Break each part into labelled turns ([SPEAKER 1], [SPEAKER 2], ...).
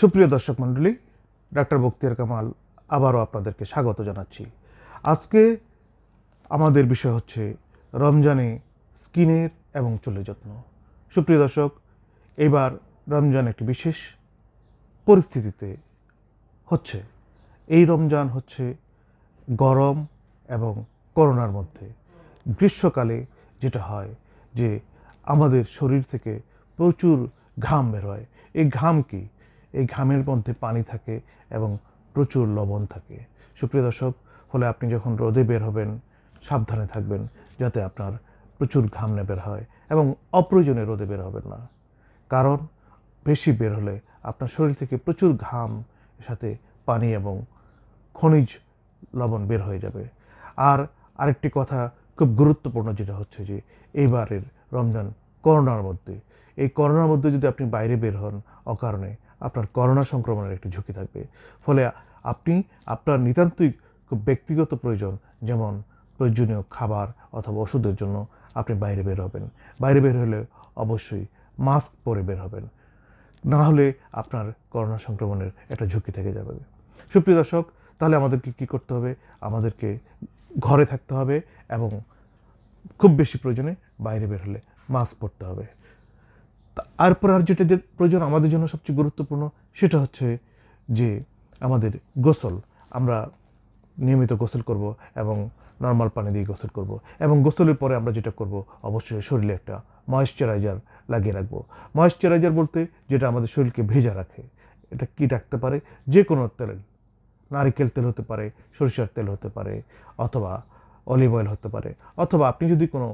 [SPEAKER 1] সুপ্রিয় দর্শক মণ্ডলী ডাক্তার বক্তিয়ার কামাল আবারও আপনাদেরকে স্বাগত জানাচ্ছি আজকে আমাদের বিষয় হচ্ছে রমজানে স্কিনের এবং চুলের যত্ন সুপ্রিয় দর্শক এবার রমজান একটি বিশেষ পরিস্থিতিতে হচ্ছে এই রমজান হচ্ছে গরম এবং করোনার মধ্যে গ্রীষ্মকালে যেটা হয় যে আমাদের শরীর থেকে প্রচুর ঘাম বেরোয় এই ঘাম কি এই ঘামের মধ্যে পানি থাকে এবং প্রচুর লবণ থাকে সুপ্রিয় দর্শক ফলে আপনি যখন রোদে বের হবেন সাবধানে থাকবেন যাতে আপনার প্রচুর ঘাম না বের হয় এবং অপ্রয়োজনে রোদে বের হবেন না কারণ বেশি বের হলে আপনার শরীর থেকে প্রচুর ঘাম সাথে পানি এবং খনিজ লবণ বের হয়ে যাবে আর আরেকটি কথা খুব গুরুত্বপূর্ণ যেটা হচ্ছে যে এবারের রমজান করোনার মধ্যে এই করোনার মধ্যে যদি আপনি বাইরে বের হন অকারণে আপনার করোনা সংক্রমণের একটি ঝুঁকি থাকবে ফলে আপনি আপনার নিতান্তই ব্যক্তিগত প্রয়োজন যেমন প্রয়োজনীয় খাবার অথবা ওষুধের জন্য আপনি বাইরে বের হবেন বাইরে বের হলে অবশ্যই মাস্ক পরে বের হবেন না হলে আপনার করোনা সংক্রমণের একটা ঝুঁকি থেকে যাবে সুপ্রিয় দর্শক তাহলে আমাদেরকে কি করতে হবে আমাদেরকে ঘরে থাকতে হবে এবং খুব বেশি প্রয়োজনে বাইরে বের হলে মাস্ক পরতে হবে তারপর আর যেটা যে প্রয়োজন আমাদের জন্য সবচেয়ে গুরুত্বপূর্ণ সেটা হচ্ছে যে আমাদের গোসল আমরা নিয়মিত গোসল করব এবং নর্মাল পানি দিয়ে গোসল করব এবং গোসলের পরে আমরা যেটা করব অবশ্যই শরীরে একটা ময়েশ্চারাইজার লাগিয়ে রাখবো ময়েশ্চারাইজার বলতে যেটা আমাদের শরীরকে ভেজা রাখে এটা কি ডাকতে পারে যে কোনো তেল নারিকেল তেল হতে পারে সরিষার তেল হতে পারে অথবা অলিভ অয়েল হতে পারে অথবা আপনি যদি কোনো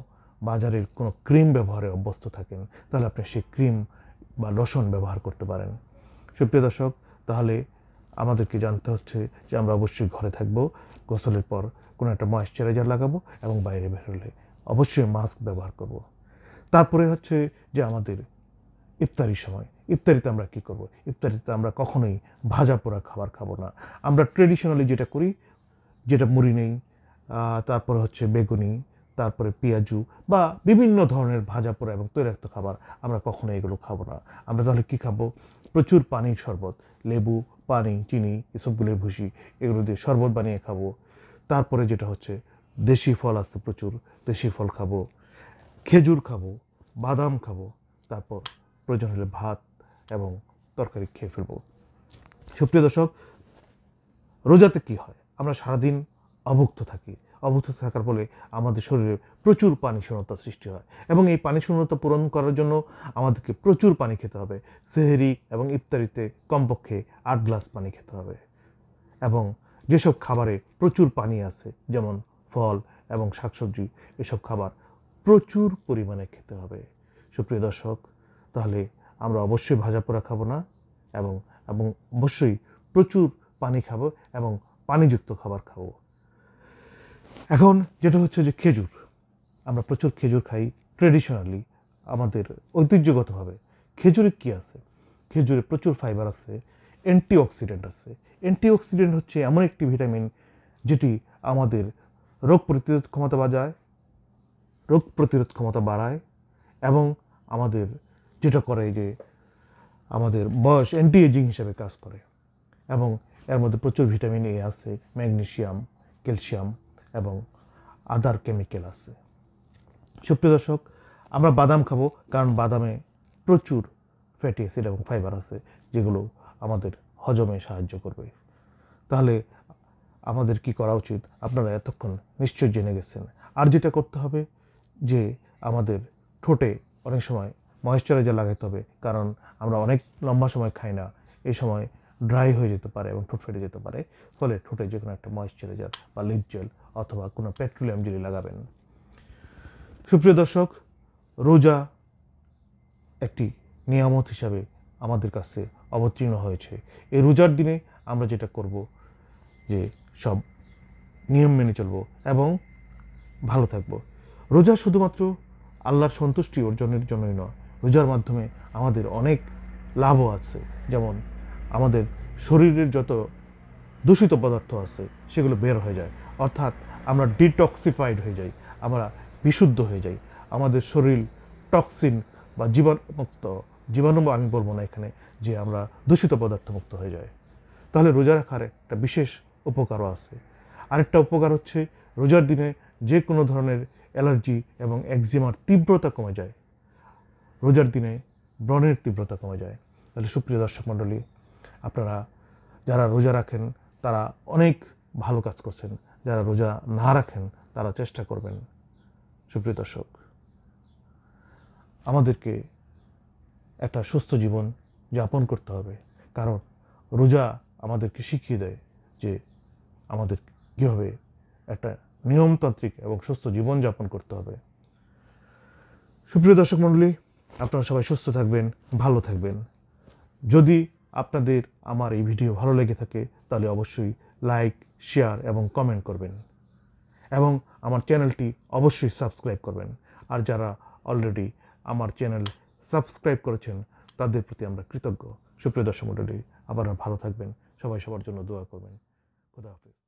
[SPEAKER 1] বাজারের কোনো ক্রিম ব্যবহারে অভ্যস্ত থাকেন তাহলে আপনি সেই ক্রিম বা লোশন ব্যবহার করতে পারেন সুপ্রিয় দর্শক তাহলে আমাদেরকে জানতে হচ্ছে যে আমরা অবশ্যই ঘরে থাকবো গোসলের পর কোনো একটা ময়েশ্চারাইজার লাগাবো এবং বাইরে বেরোলে অবশ্যই মাস্ক ব্যবহার করব। তারপরে হচ্ছে যে আমাদের ইফতারির সময় ইফতারিতে আমরা কি করব। ইফতারিতে আমরা কখনোই ভাজা পোড়া খাবার খাবো না আমরা ট্রেডিশনালি যেটা করি যেটা মুড়ি নেই তারপরে হচ্ছে বেগুনি তারপরে পেঁয়াজু বা বিভিন্ন ধরনের ভাজা পোড়া এবং তৈরাক্ত খাবার আমরা কখনো এগুলো খাবো না আমরা তাহলে কী খাবো প্রচুর পানির শরবত লেবু পানি চিনি এসব ভুষি ভুসি এগুলো দিয়ে শরবত বানিয়ে খাবো তারপরে যেটা হচ্ছে দেশি ফল আসতে প্রচুর দেশি ফল খাবো খেজুর খাবো বাদাম খাবো তারপর প্রয়োজন হলে ভাত এবং তরকারি খেয়ে ফেলবো সুপ্রিয় দর্শক রোজাতে কি হয় আমরা সারাদিন অভুক্ত থাকি অভুক্ত থাকার ফলে আমাদের শরীরে প্রচুর পানি শূন্যতা সৃষ্টি হয় এবং এই পানি শূন্যতা পূরণ করার জন্য আমাদেরকে প্রচুর পানি খেতে হবে সেহেরি এবং ইফতারিতে কমপক্ষে আট গ্লাস পানি খেতে হবে এবং যেসব খাবারে প্রচুর পানি আছে যেমন ফল এবং শাকসবজি এসব খাবার প্রচুর পরিমাণে খেতে হবে সুপ্রিয় দর্শক তাহলে আমরা অবশ্যই ভাজা পোড়া খাবো না এবং এবং অবশ্যই প্রচুর পানি খাবো এবং পানিযুক্ত খাবার খাবো এখন যেটা হচ্ছে যে খেজুর আমরা প্রচুর খেজুর খাই ট্রেডিশনালি আমাদের ঐতিহ্যগতভাবে খেজুরে কী আছে খেজুরে প্রচুর ফাইবার আছে অ্যান্টিঅক্সিডেন্ট আছে অ্যান্টিঅক্সিডেন্ট হচ্ছে এমন একটি ভিটামিন যেটি আমাদের রোগ প্রতিরোধ ক্ষমতা বাজায় রোগ প্রতিরোধ ক্ষমতা বাড়ায় এবং আমাদের যেটা করে যে আমাদের বয়স অ্যান্টি এজিং হিসাবে কাজ করে এবং এর মধ্যে প্রচুর ভিটামিন এ আছে ম্যাগনেশিয়াম ক্যালসিয়াম এবং আদার কেমিক্যাল আছে সুপ্রিয় দর্শক আমরা বাদাম খাবো কারণ বাদামে প্রচুর ফ্যাটি অ্যাসিড এবং ফাইবার আছে যেগুলো আমাদের হজমে সাহায্য করবে তাহলে আমাদের কি করা উচিত আপনারা এতক্ষণ নিশ্চয় জেনে গেছেন আর যেটা করতে হবে যে আমাদের ঠোঁটে অনেক সময় ময়েশ্চারাইজার লাগাতে হবে কারণ আমরা অনেক লম্বা সময় খাই না এই সময় ড্রাই হয়ে যেতে পারে এবং ঠোঁট ফেটে যেতে পারে ফলে ঠোঁটে যে কোনো একটা ময়েশ্চারাইজার বা লিপ জেল অথবা কোনো পেট্রোলিয়াম জেলি লাগাবেন সুপ্রিয় দর্শক রোজা একটি নিয়ামত হিসাবে আমাদের কাছে অবতীর্ণ হয়েছে এই রোজার দিনে আমরা যেটা করব যে সব নিয়ম মেনে চলব এবং ভালো থাকব রোজা শুধুমাত্র আল্লাহর সন্তুষ্টি অর্জনের জন্যই নয় রোজার মাধ্যমে আমাদের অনেক লাভও আছে যেমন আমাদের শরীরের যত দূষিত পদার্থ আছে সেগুলো বের হয়ে যায় অর্থাৎ আমরা ডিটক্সিফাইড হয়ে যাই আমরা বিশুদ্ধ হয়ে যাই আমাদের শরীর টক্সিন বা জীবাণুমুক্ত জীবাণু আমি বলবো না এখানে যে আমরা দূষিত পদার্থ মুক্ত হয়ে যায় তাহলে রোজা রাখার একটা বিশেষ উপকারও আছে আরেকটা উপকার হচ্ছে রোজার দিনে যে কোনো ধরনের অ্যালার্জি এবং একজিমার তীব্রতা কমে যায় রোজার দিনে ব্রণের তীব্রতা কমে যায় তাহলে সুপ্রিয় দর্শক মণ্ডলী আপনারা যারা রোজা রাখেন তারা অনেক ভালো কাজ করছেন যারা রোজা না রাখেন তারা চেষ্টা করবেন সুপ্রিয় দর্শক আমাদেরকে একটা সুস্থ জীবন যাপন করতে হবে কারণ রোজা আমাদেরকে শিখিয়ে দেয় যে আমাদের কীভাবে একটা নিয়মতান্ত্রিক এবং সুস্থ জীবন যাপন করতে হবে সুপ্রিয় দর্শক মণ্ডলী আপনারা সবাই সুস্থ থাকবেন ভালো থাকবেন যদি আপনাদের আমার এই ভিডিও ভালো লেগে থাকে তাহলে অবশ্যই লাইক শেয়ার এবং কমেন্ট করবেন এবং আমার চ্যানেলটি অবশ্যই সাবস্ক্রাইব করবেন আর যারা অলরেডি আমার চ্যানেল সাবস্ক্রাইব করেছেন তাদের প্রতি আমরা কৃতজ্ঞ সুপ্রিয় দর্শক মন্ডলী আবার ভালো থাকবেন সবাই সবার জন্য দোয়া করবেন খুদা হাফিজ